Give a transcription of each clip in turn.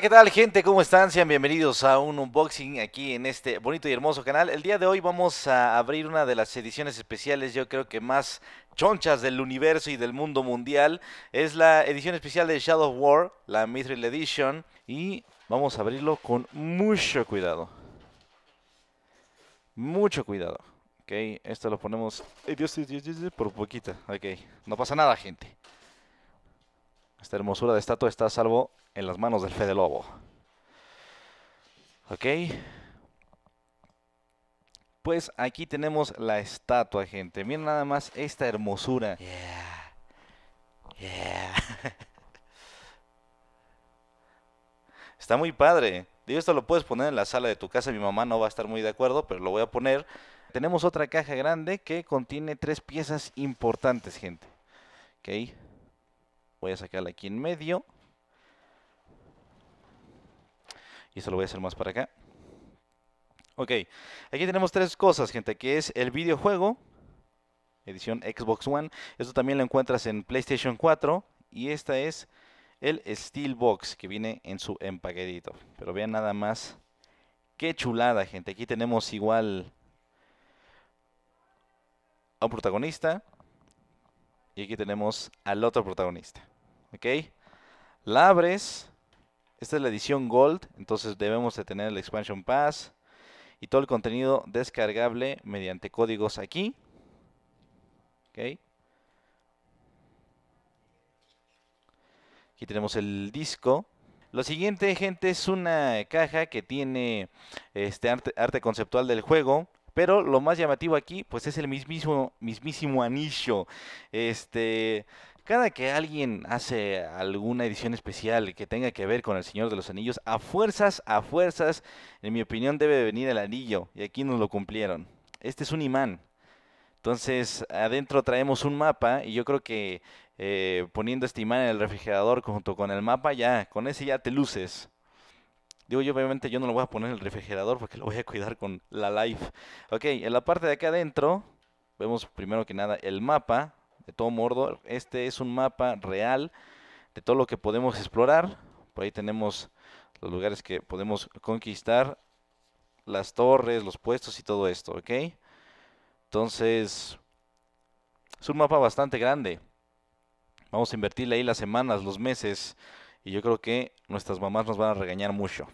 ¿qué tal gente? ¿Cómo están? Sean bienvenidos a un unboxing aquí en este bonito y hermoso canal. El día de hoy vamos a abrir una de las ediciones especiales, yo creo que más chonchas del universo y del mundo mundial. Es la edición especial de Shadow of War, la Mithril Edition. Y vamos a abrirlo con mucho cuidado. Mucho cuidado. Ok, esto lo ponemos... por poquita. Ok, no pasa nada, gente. Esta hermosura de estatua está salvo en las manos del Fede Lobo. ¿Ok? Pues aquí tenemos la estatua, gente. Miren nada más esta hermosura. Yeah. Está muy padre. Digo, esto lo puedes poner en la sala de tu casa. Mi mamá no va a estar muy de acuerdo, pero lo voy a poner. Tenemos otra caja grande que contiene tres piezas importantes, gente. Ok. Voy a sacarla aquí en medio. Y eso lo voy a hacer más para acá. Ok, aquí tenemos tres cosas, gente, que es el videojuego, edición Xbox One. Esto también lo encuentras en PlayStation 4 y esta es el Steelbox que viene en su empaquetito. Pero vean nada más, qué chulada, gente. Aquí tenemos igual a un protagonista y aquí tenemos al otro protagonista. Ok, la abres esta es la edición Gold, entonces debemos de tener el Expansion Pass y todo el contenido descargable mediante códigos aquí. Okay. Aquí tenemos el disco. Lo siguiente, gente, es una caja que tiene este arte conceptual del juego. Pero lo más llamativo aquí, pues es el mismísimo, mismísimo anillo. Este. Cada que alguien hace alguna edición especial que tenga que ver con el Señor de los Anillos, a fuerzas, a fuerzas, en mi opinión debe venir el anillo. Y aquí nos lo cumplieron. Este es un imán. Entonces, adentro traemos un mapa y yo creo que eh, poniendo este imán en el refrigerador junto con el mapa, ya, con ese ya te luces. Digo yo, obviamente yo no lo voy a poner en el refrigerador porque lo voy a cuidar con la Life. Ok, en la parte de acá adentro vemos primero que nada el mapa de todo Mordor. Este es un mapa real de todo lo que podemos explorar. Por ahí tenemos los lugares que podemos conquistar, las torres, los puestos y todo esto, ¿ok? Entonces, es un mapa bastante grande. Vamos a invertirle ahí las semanas, los meses, y yo creo que nuestras mamás nos van a regañar mucho.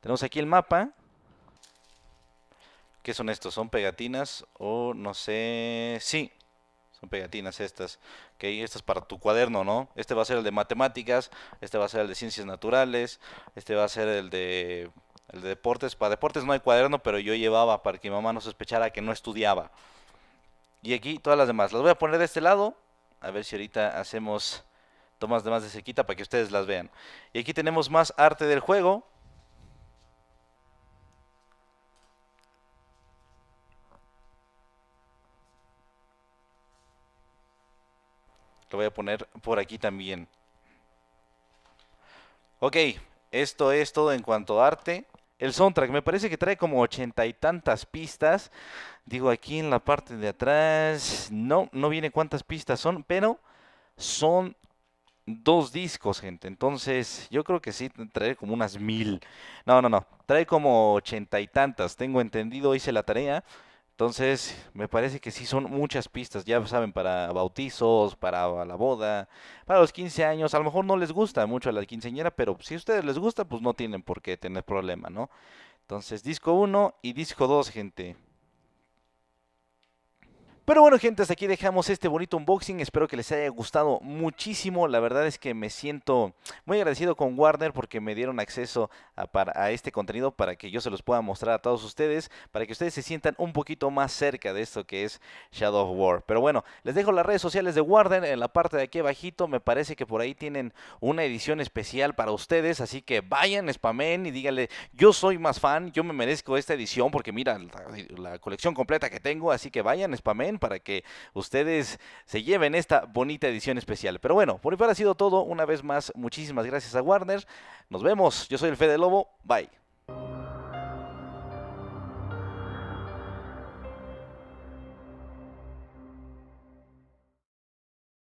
Tenemos aquí el mapa. ¿Qué son estos? ¿Son pegatinas? O no sé... Sí, son pegatinas estas. Ok, estas para tu cuaderno, ¿no? Este va a ser el de matemáticas, este va a ser el de ciencias naturales, este va a ser el de, el de deportes. Para deportes no hay cuaderno, pero yo llevaba para que mi mamá no sospechara que no estudiaba. Y aquí todas las demás. Las voy a poner de este lado. A ver si ahorita hacemos tomas de más de sequita para que ustedes las vean. Y aquí tenemos más arte del juego. Lo voy a poner por aquí también. Ok, esto es todo en cuanto a arte. El soundtrack me parece que trae como ochenta y tantas pistas. Digo, aquí en la parte de atrás, no, no viene cuántas pistas son, pero son dos discos, gente. Entonces, yo creo que sí, trae como unas mil. No, no, no. Trae como ochenta y tantas. Tengo entendido, hice la tarea. Entonces, me parece que sí son muchas pistas. Ya saben, para bautizos, para la boda, para los quince años. A lo mejor no les gusta mucho a la quinceñera. pero si a ustedes les gusta, pues no tienen por qué tener problema, ¿no? Entonces, disco 1 y disco 2, gente. Pero bueno, gente, hasta aquí dejamos este bonito unboxing. Espero que les haya gustado muchísimo. La verdad es que me siento muy agradecido con Warner porque me dieron acceso a, este contenido para que yo se los pueda mostrar a todos ustedes, para que ustedes se sientan un poquito más cerca de esto que es Shadow of War. Pero bueno, les dejo las redes sociales de Warner en la parte de aquí abajito. Me parece que por ahí tienen una edición especial para ustedes, así que vayan, spamen y díganle, yo soy más fan, yo me merezco esta edición porque mira la colección completa que tengo, así que vayan, spamen para que ustedes se lleven esta bonita edición especial. Pero bueno, por mi ha sido todo. Una vez más, muchísimas gracias a Warner. Nos vemos. Yo soy el Fede Lobo. Bye.